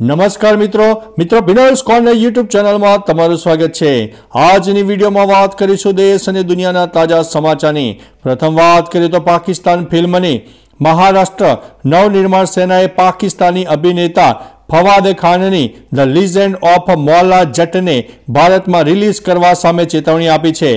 નમસ્કાર મિત્રો મિત્રો બિનોલ્સ કોર્નર યુટ્યુબ ચેનલમાં તમારું સ્વાગત છે આજની વિડીયોમાં વાત કરીશું દેશ અને દુનિયાના તાજા સમાચારની પ્રથમ વાત કરીએ તો પાકિસ્તાન ફિલ્મની મહારાષ્ટ્ર નવનિર્માણ સેનાએ પાકિસ્તાની અભિનેતા ફવાદ ખાનની ધ લીઝેન્ડ ઓફ મોલા જટને ભારતમાં રિલીઝ કરવા સામે ચેતવણી આપી છે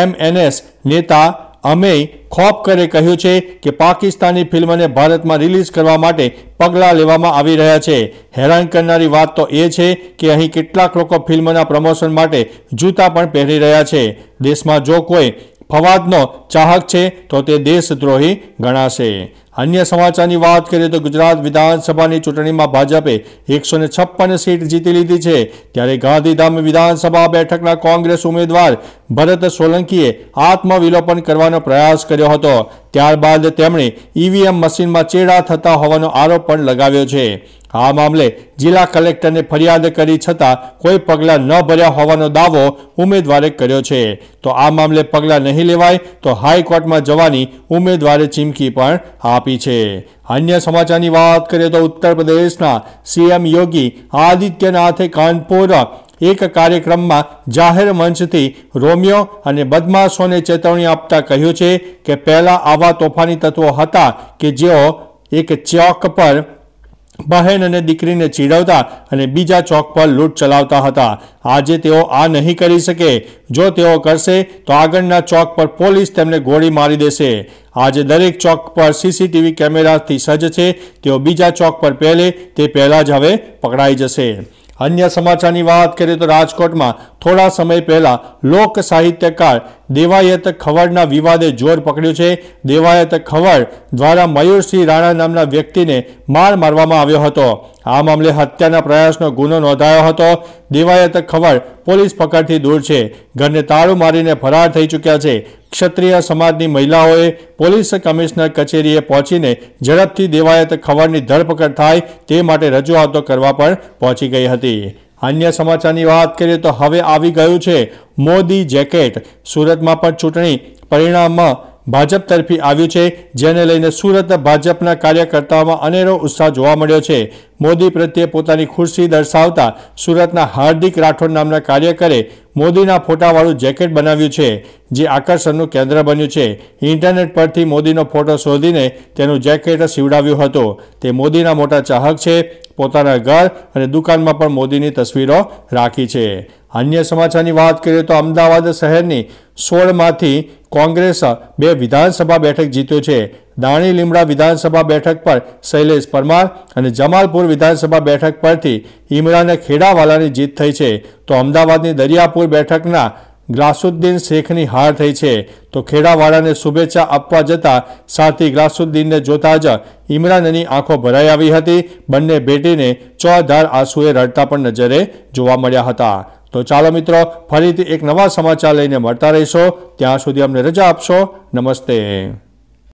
એમએનએસ નેતા અમેય ખોપકરે કહ્યું છે કે પાકિસ્તાની ફિલ્મને ભારતમાં રિલીઝ કરવા માટે પગલાં લેવામાં આવી રહ્યા છે હેરાન કરનારી વાત તો એ છે કે અહીં કેટલાક લોકો ફિલ્મના પ્રમોશન માટે જૂતા પણ પહેરી રહ્યા છે દેશમાં જો કોઈ ફવાદનો ચાહક છે તો તે દેશદ્રોહી ગણાશે અન્ય સમાચારની વાત કરીએ તો ગુજરાત વિધાનસભાની ચૂંટણીમાં ભાજપે એકસો ને છપ્પન સીટ જીતી લીધી છે ત્યારે ગાંધીધામ વિધાનસભા બેઠકના કોંગ્રેસ ઉમેદવાર ભરત સોલંકીએ આત્મવિલોપન કરવાનો પ્રયાસ કર્યો હતો ત્યારબાદ તેમણે ઈવીએમ મશીનમાં ચેડા થતા હોવાનો આરોપ પણ લગાવ્યો છે આ મામલે જિલ્લા કલેક્ટરને ફરિયાદ કરી છતાં કોઈ પગલાં ન ભર્યા હોવાનો દાવો ઉમેદવારે કર્યો છે તો આ મામલે પગલાં નહીં લેવાય તો હાઈકોર્ટમાં જવાની ઉમેદવારે ચીમકી પણ આપી છે અન્ય સમાચારની વાત કરીએ તો ઉત્તર પ્રદેશના સીએમ યોગી આદિત્યનાથે કાનપુર એક કાર્યક્રમમાં જાહેર મંચથી રોમિયો અને બદમાશોને ચેતવણી આપતા કહ્યું છે કે પહેલાં આવા તોફાની તત્વો હતા કે જેઓ એક ચોક પર બહેન અને દીકરીને ચીડવતા અને બીજા ચોક પર લૂંટ ચલાવતા હતા આજે તેઓ આ નહીં કરી શકે જો તેઓ કરશે તો આગળના ચોક પર પોલીસ તેમને ગોળી મારી દેશે આજે દરેક ચોક પર સીસીટીવી કેમેરાથી સજ્જ છે તેઓ બીજા ચોક પર પહેલે તે પહેલાં જ હવે પકડાઈ જશે અન્ય સમાચારની વાત કરીએ તો રાજકોટમાં થોડા સમય પહેલા લોક સાહિત્યકાર દેવાયત ખવડના વિવાદે જોર પકડ્યું છે દેવાયત ખવડ દ્વારા મયુરસિંહ રાણા નામના વ્યક્તિને માર મારવામાં આવ્યો હતો આ મામલે હત્યાના પ્રયાસનો ગુનો નોંધાયો હતો દેવાયત ખવડ પોલીસ પકડથી દૂર છે ઘરને તાળું મારીને ફરાર થઈ ચૂક્યા છે ક્ષત્રિય સમાજની મહિલાઓએ પોલીસ કમિશનર કચેરીએ પહોંચીને ઝડપથી દેવાયત ખવડની ધરપકડ થાય તે માટે રજૂઆતો કરવા પણ પહોંચી ગઈ હતી અન્ય સમાચારની વાત કરીએ તો હવે આવી ગયું છે મોદી જેકેટ સુરતમાં પણ ચૂંટણી પરિણામમાં ભાજપ તરફી આવ્યું છે જેને લઈને સુરત ભાજપના કાર્યકર્તાઓમાં અનેરો ઉત્સાહ જોવા મળ્યો છે મોદી પ્રત્યે પોતાની ખુરશી દર્શાવતા સુરતના હાર્દિક રાઠોડ નામના કાર્યકરે મોદીના ફોટાવાળું જેકેટ બનાવ્યું છે જે આકર્ષણનું કેન્દ્ર બન્યું છે ઇન્ટરનેટ પરથી મોદીનો ફોટો શોધીને તેનું જેકેટ સીવડાવ્યું હતું તે મોદીના મોટા ચાહક છે પોતાના ઘર અને દુકાનમાં પણ મોદીની તસવીરો રાખી છે અન્ય સમાચારની વાત કરીએ તો અમદાવાદ શહેરની સોળમાંથી કોંગ્રેસ બે વિધાનસભા બેઠક જીત્યો છે દાણી લીમડા વિધાનસભા બેઠક પર શૈલેષ પરમાર અને જમાલપુર વિધાનસભા બેઠક પરથી ઇમરાન ખેડાવાલાની જીત થઈ છે તો અમદાવાદની દરિયાપુર બેઠકના ગ્લાસુદ્દીન શેખની હાર થઈ છે તો ખેડાવાળાને શુભેચ્છા આપવા જતાં સાથી ગ્લાસુદ્દીનને જોતા જ ઇમરાનની આંખો ભરાઈ આવી હતી બંને ભેટીને ચોધાર આંસુએ રડતા પણ નજરે જોવા મળ્યા હતા તો ચાલો મિત્રો ફરીથી એક નવા સમાચાર લઈને મળતા રહીશો ત્યાં સુધી અમને રજા આપશો નમસ્તે